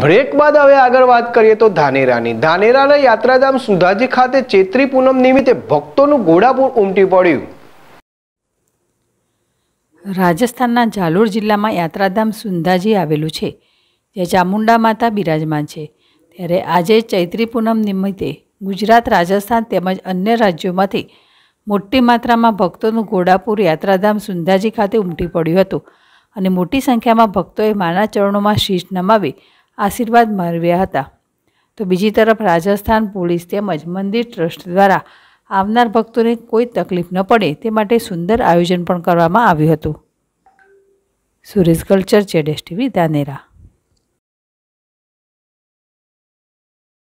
break બાદ હવે આગળ વાત કરીએ તો ધાનેરાની ધાનેરાના યાત્રાધામ સુધાજી ખાતે ચૈત્રી પૂનમ નિમિત્તે ભક્તોનું ઘોડાપૂર ઉમટી પડ્યું રાજસ્થાનના જાલોર જિલ્લામાં યાત્રાધામ સુંધાજી આવેલું છે જે ચામુંડા માતા બિરાજમાન છે ત્યારે આજે ચૈત્રી પૂનમ નિમિત્તે ગુજરાત રાજસ્થાન તેમજ અન્ય રાજ્યોમાંથી મોટી માત્રામાં ભક્તોનું ઘોડાપુર યાત્રાધામ સુંધાજી ખાતે ઉમટી પડ્યું હતું અને મોટી સંખ્યામાં ભક્તોએ માના ચરણોમાં શીશ નમાવી આશીર્વાદ મેળવ્યા હતા તો બીજી તરફ રાજસ્થાન પોલીસ તેમજ મંદિર ટ્રસ્ટ દ્વારા આવનાર ભક્તોને કોઈ તકલીફ ન પડે તે માટે સુંદર આયોજન પણ કરવામાં આવ્યું હતું સુરેશ કલ્ચર ચેડેશ ટીવી દાનેરા